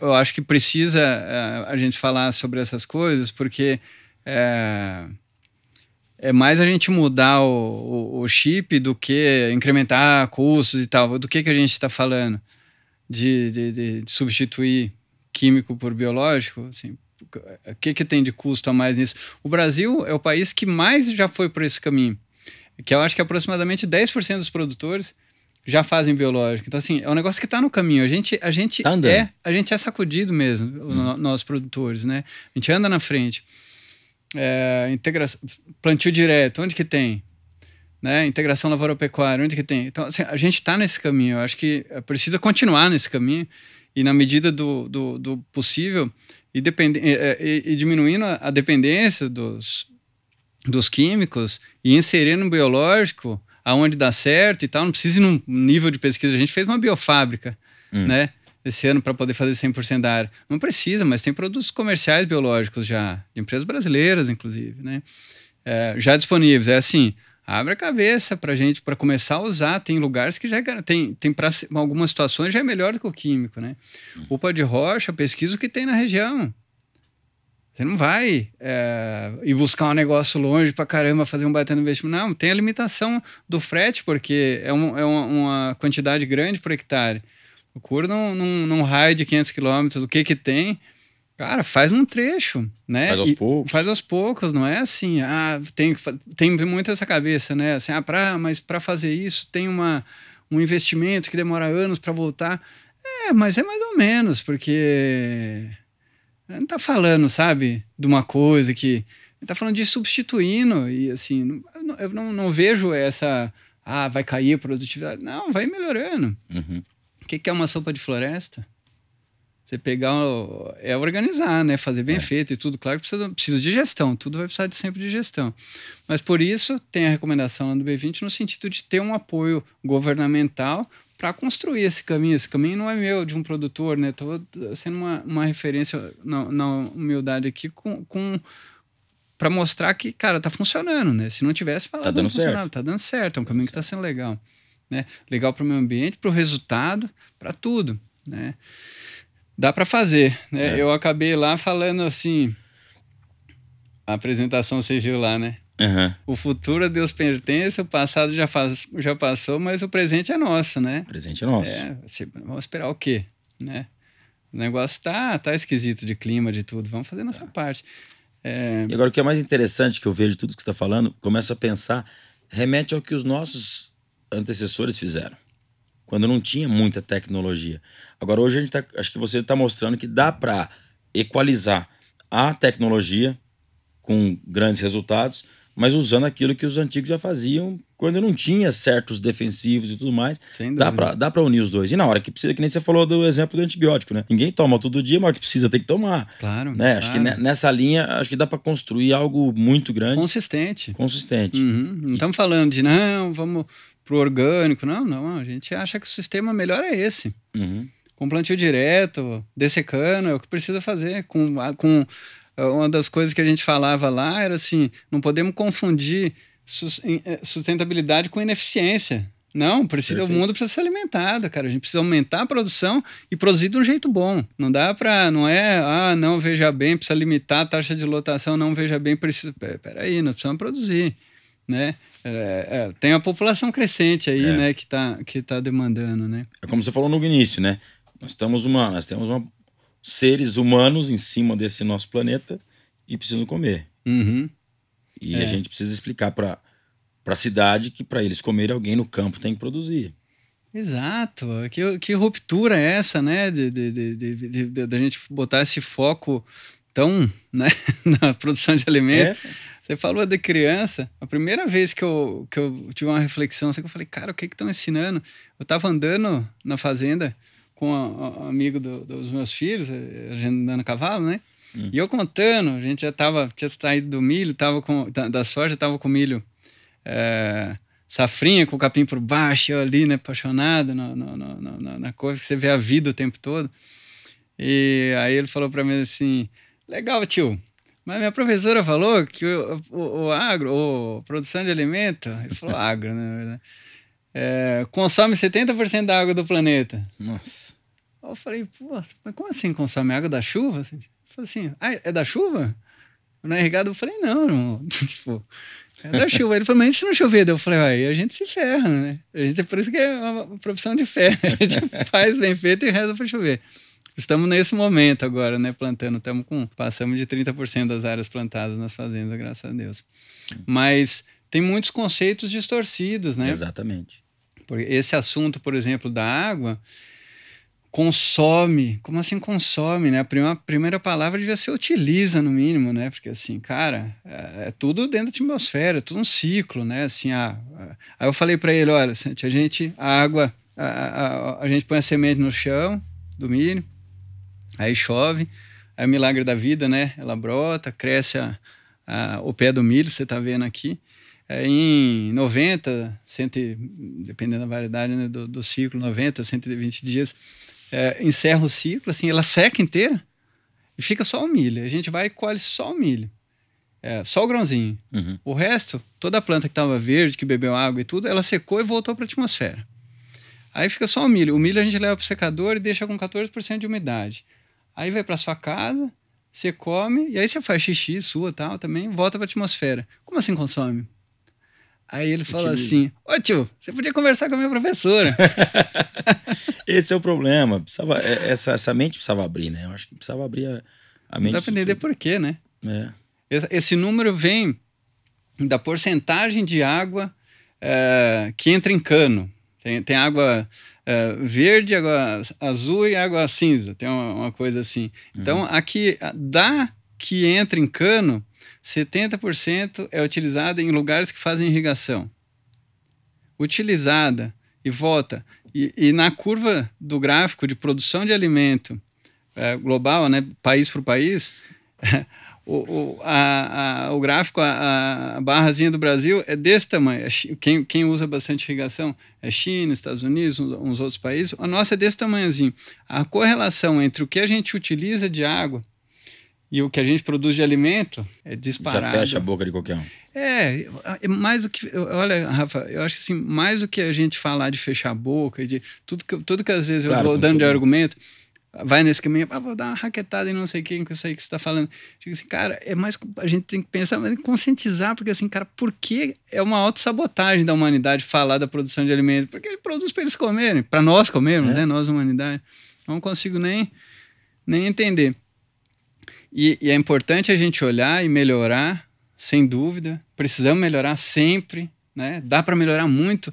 Eu acho que precisa é, a gente falar sobre essas coisas, porque é, é mais a gente mudar o, o, o, chip do que incrementar custos e tal. Do que, que a gente está falando? De, de, de, substituir químico por biológico? Assim, o que, que tem de custo a mais nisso? O Brasil é o país que mais já foi por esse caminho, que eu acho que aproximadamente 10% dos produtores já fazem biológico. Então, assim, é um negócio que está no caminho. A gente, a gente tá é a gente é sacudido mesmo, hum. nós produtores, né? A gente anda na frente. É, integração, plantio direto, onde que tem? Né? Integração lavoura-pecuária, onde que tem? Então, assim, a gente está nesse caminho. Eu acho que é precisa continuar nesse caminho e, na medida do, do, do possível, e, depend, e, é, e, e diminuindo a, a dependência dos, dos químicos e inserindo no biológico aonde dá certo e tal, não precisa ir num nível de pesquisa. A gente fez uma biofábrica, hum. né? Esse ano para poder fazer 100% da área. Não precisa, mas tem produtos comerciais biológicos já, de empresas brasileiras, inclusive, né? É, já disponíveis. É assim, abre a cabeça para gente para começar a usar. Tem lugares que já é tem, tem para algumas situações já é melhor do que o químico, né? Hum. Upa de rocha, pesquisa o que tem na região. Você não vai é, ir buscar um negócio longe pra caramba, fazer um baita investimento. Não, tem a limitação do frete, porque é, um, é uma, uma, quantidade grande por hectare. Procura num, num, num raio de 500 quilômetros, o que que tem. Cara, faz um trecho, né? Faz aos e poucos. Faz aos poucos, não é assim. Ah, tem, tem muito essa cabeça, né? Assim, ah, pra, mas para fazer isso tem uma, um investimento que demora anos para voltar. É, mas é mais ou menos, porque não tá falando, sabe, de uma coisa que. Ele tá falando de substituindo. E assim, eu não, não vejo essa. Ah, vai cair a produtividade. Não, vai melhorando. Uhum. O que, que é uma sopa de floresta? Você pegar. É organizar, né? Fazer bem é. feito e tudo. Claro que precisa, precisa de gestão. Tudo vai precisar de sempre de gestão. Mas por isso tem a recomendação lá do B20 no sentido de ter um apoio governamental para construir esse caminho. Esse caminho não é meu, de um produtor, né? Estou sendo uma, uma referência na, na humildade aqui com, com para mostrar que, cara, tá funcionando, né? Se não tivesse, falado, tá dando certo. Tá dando certo, é um caminho que tá sendo legal, né? Legal para o meio ambiente, para o resultado, para tudo, né? Dá para fazer, né? É. Eu acabei lá falando assim, a apresentação você viu lá, né? Uhum. O futuro a Deus pertence, o passado já, faz, já passou, mas o presente é nosso, né? O presente é nosso. É, vamos esperar o quê? Né? O negócio tá, tá esquisito de clima, de tudo. Vamos fazer nossa tá. parte. É... E agora, o que é mais interessante que eu vejo tudo que você está falando, começo a pensar, remete ao que os nossos antecessores fizeram, quando não tinha muita tecnologia. Agora, hoje a gente tá, acho que você está mostrando que dá para equalizar a tecnologia com grandes resultados mas usando aquilo que os antigos já faziam quando não tinha certos defensivos e tudo mais. Dá para dá para unir os dois. E na hora que precisa, que nem você falou do exemplo do antibiótico, né? Ninguém toma todo dia, mas que precisa tem que tomar. Claro. Né? Acho que nessa linha, acho que dá para construir algo muito grande. Consistente. Consistente. Uhum. Não estamos falando de não, vamos pro orgânico. Não, não. A gente acha que o sistema melhor é esse. Uhum. Com plantio direto, dessecando, é o que precisa fazer. Com, com uma das coisas que a gente falava lá era assim: não podemos confundir eh, sustentabilidade com ineficiência. Não, precisa, Perfeito. o mundo precisa ser alimentado, cara. A gente precisa aumentar a produção e produzir de um jeito bom. Não dá para, não é, ah, não veja bem, precisa limitar a taxa de lotação, não veja bem, precisa. Peraí, nós precisamos produzir, né? É, é, tem a população crescente aí, é. né, que está que tá demandando, né? É como você falou no início, né? Nós estamos uma, nós temos uma seres humanos em cima desse nosso planeta e precisam comer. Uhum. E é. a gente precisa explicar para a cidade que para eles comerem alguém no campo tem que produzir. Exato. Que, que ruptura é essa, né? De, de, de, de, de gente botar esse foco tão né? na produção de alimento. É. Você falou da criança. A primeira vez que eu, que eu tive uma reflexão, assim, que eu falei, cara, o que é estão ensinando? Eu estava andando na fazenda com um amigo do, dos meus filhos, eh, a gente dando cavalo, né? Hum. E eu contando, a gente já tava, tinha saído do milho, tava com, da, da soja, tava com milho é, safrinha, com o capim por baixo, eu ali, né, apaixonado no, no, no, na, na coisa que você vê a vida o tempo todo. E aí ele falou para mim assim, legal, tio, mas minha professora falou que o, o, o agro, o produção de alimento, ele falou agro, né, na verdade, é, consome 70% da água do planeta. Nossa. Eu falei, pô, mas como assim consome é água da chuva? Eu assim, falei tipo assim, ah, é da chuva? Não é irrigado? Eu falei, não, irmão. tipo, é da chuva. Ele falou, mas se não chover? Eu falei, ah, aí a gente se ferra, né? A gente, é por isso que é uma profissão de fé. Né? A gente faz bem feito e reza para chover. Estamos nesse momento agora, né, plantando. Estamos com passamos de 30% das áreas plantadas nas fazendas, graças a Deus. Mas tem muitos conceitos distorcidos, né? Exatamente. Esse assunto, por exemplo, da água consome. Como assim consome, né? A primeira, primeira palavra devia ser utiliza, no mínimo, né? Porque, assim, cara, é, é tudo dentro da atmosfera, é tudo um ciclo, né? Assim, a, ah, a ah, aí eu falei para ele, olha, a gente, a água, a, a, a, gente põe a semente no chão do milho, aí chove, aí é o milagre da vida, né? Ela brota, cresce a, o pé do milho, você tá vendo aqui. É, em 90, 100, dependendo da variedade né, do, do, ciclo, 90, 120 dias, é, encerra o ciclo, assim, ela seca inteira e fica só o milho. A gente vai e colhe só o milho, é, só o grãozinho. Uhum. O resto, toda a planta que estava verde, que bebeu água e tudo, ela secou e voltou para a atmosfera. Aí fica só o milho. O milho a gente leva para o secador e deixa com 14% de umidade. Aí vai para sua casa, você come, e aí você faz xixi, sua tal também, volta para a atmosfera. Como assim consome? Aí ele falou assim: Ô tio, você podia conversar com a minha professora. Esse é o problema. Precisava, é, essa, essa mente precisava abrir, né? Eu acho que precisava abrir a, a mente. Dá pra entender por quê, né? É. Esse, esse, número vem da porcentagem de água é, que entra em cano. Tem, tem água é, verde, água azul e água cinza. Tem uma, uma coisa assim. Então, uhum. a que dá que entra em cano 70% é utilizada em lugares que fazem irrigação. Utilizada e volta. E, e na curva do gráfico de produção de alimento é, global, né, país por país, o, o, a, a, o gráfico, a, a, barrazinha do Brasil é desse tamanho. É quem, quem usa bastante irrigação é China, Estados Unidos, uns, uns outros países. A nossa é desse tamanhozinho. A correlação entre o que a gente utiliza de água e o que a gente produz de alimento é disparado. Já fecha a boca de qualquer um. É, é, mais do que. Olha, Rafa, eu acho assim, mais do que a gente falar de fechar a boca, e de tudo que, tudo que às vezes claro, eu vou dando de argumento, vai nesse caminho, ah, vou dar uma raquetada em não sei quem, com isso aí que você está falando. Digo assim, cara, é mais. A gente tem que pensar, mas conscientizar, porque assim, cara, por que é uma autossabotagem da humanidade falar da produção de alimentos? Porque ele produz para eles comerem, para nós comermos, é. né? Nós, humanidade. Não consigo nem, nem entender. E, e é importante a gente olhar e melhorar, sem dúvida. Precisamos melhorar sempre, né? Dá para melhorar muito.